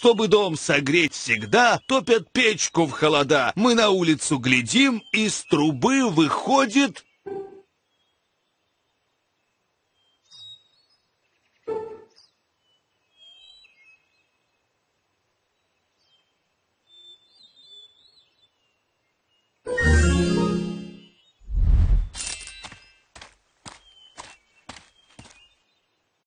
Чтобы дом согреть всегда, топят печку в холода. Мы на улицу глядим, из трубы выходит